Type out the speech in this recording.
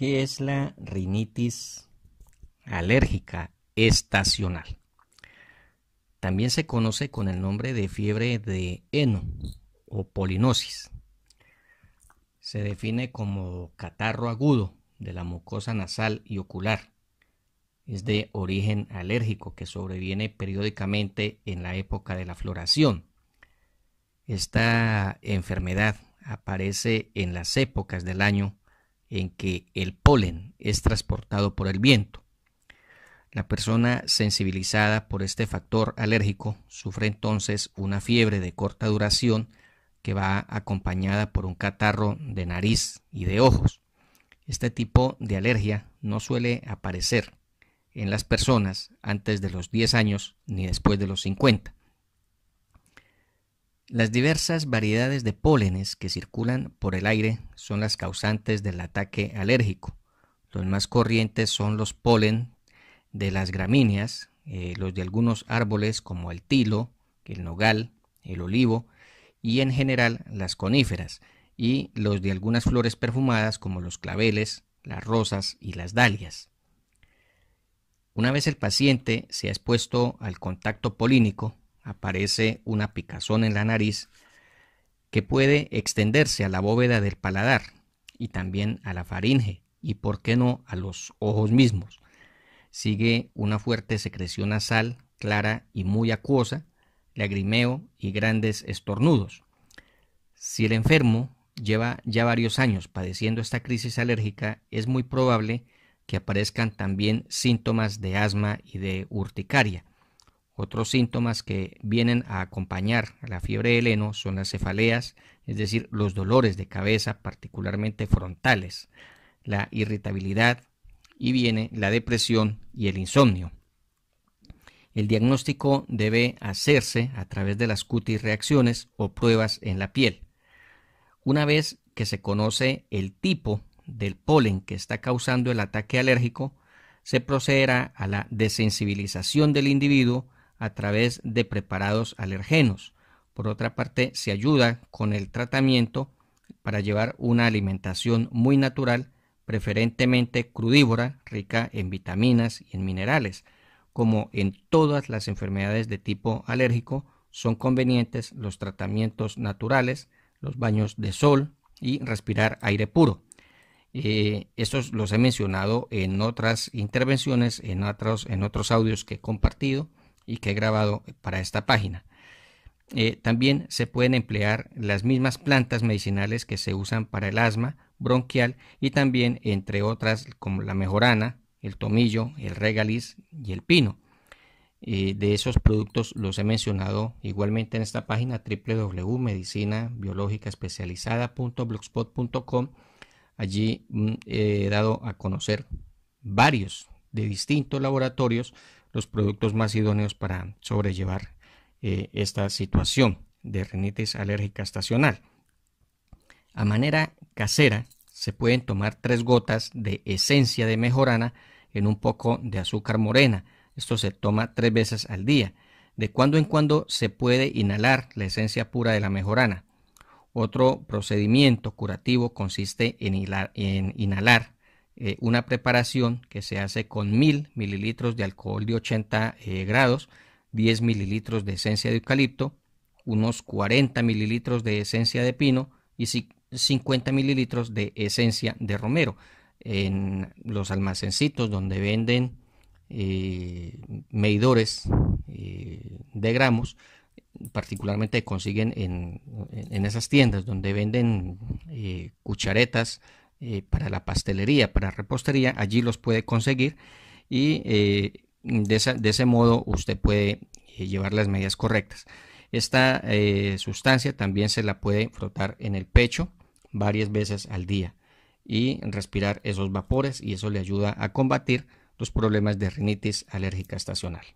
¿Qué es la rinitis alérgica estacional? También se conoce con el nombre de fiebre de heno o polinosis. Se define como catarro agudo de la mucosa nasal y ocular. Es de origen alérgico que sobreviene periódicamente en la época de la floración. Esta enfermedad aparece en las épocas del año en que el polen es transportado por el viento. La persona sensibilizada por este factor alérgico sufre entonces una fiebre de corta duración que va acompañada por un catarro de nariz y de ojos. Este tipo de alergia no suele aparecer en las personas antes de los 10 años ni después de los 50. Las diversas variedades de pólenes que circulan por el aire son las causantes del ataque alérgico. Los más corrientes son los polen de las gramíneas, eh, los de algunos árboles como el tilo, el nogal, el olivo y en general las coníferas, y los de algunas flores perfumadas como los claveles, las rosas y las dalias. Una vez el paciente se ha expuesto al contacto polínico, aparece una picazón en la nariz que puede extenderse a la bóveda del paladar y también a la faringe y por qué no a los ojos mismos. Sigue una fuerte secreción nasal clara y muy acuosa, lagrimeo y grandes estornudos. Si el enfermo lleva ya varios años padeciendo esta crisis alérgica, es muy probable que aparezcan también síntomas de asma y de urticaria. Otros síntomas que vienen a acompañar a la fiebre del heno son las cefaleas, es decir, los dolores de cabeza, particularmente frontales, la irritabilidad y viene la depresión y el insomnio. El diagnóstico debe hacerse a través de las cutis reacciones o pruebas en la piel. Una vez que se conoce el tipo del polen que está causando el ataque alérgico, se procederá a la desensibilización del individuo a través de preparados alergenos. Por otra parte, se ayuda con el tratamiento para llevar una alimentación muy natural, preferentemente crudívora, rica en vitaminas y en minerales. Como en todas las enfermedades de tipo alérgico, son convenientes los tratamientos naturales, los baños de sol y respirar aire puro. Eh, estos los he mencionado en otras intervenciones, en otros, en otros audios que he compartido y que he grabado para esta página. Eh, también se pueden emplear las mismas plantas medicinales que se usan para el asma bronquial y también entre otras como la mejorana, el tomillo, el regaliz y el pino. Eh, de esos productos los he mencionado igualmente en esta página www.medicinabiológicaespecializada.blogspot.com. Allí mm, he dado a conocer varios de distintos laboratorios los productos más idóneos para sobrellevar eh, esta situación de rinitis alérgica estacional. A manera casera, se pueden tomar tres gotas de esencia de mejorana en un poco de azúcar morena. Esto se toma tres veces al día. De cuando en cuando se puede inhalar la esencia pura de la mejorana. Otro procedimiento curativo consiste en inhalar eh, una preparación que se hace con 1000 mililitros de alcohol de 80 eh, grados, 10 mililitros de esencia de eucalipto, unos 40 mililitros de esencia de pino y 50 mililitros de esencia de romero. En los almacencitos donde venden eh, medidores de gramos, particularmente consiguen en, esas tiendas donde venden cucharetas eh, para la pastelería, para repostería, allí los puede conseguir y eh, de, ese modo usted puede eh, llevar las medidas correctas. Esta sustancia también se la puede frotar en el pecho varias veces al día y respirar esos vapores y eso le ayuda a combatir los problemas de rinitis alérgica estacional.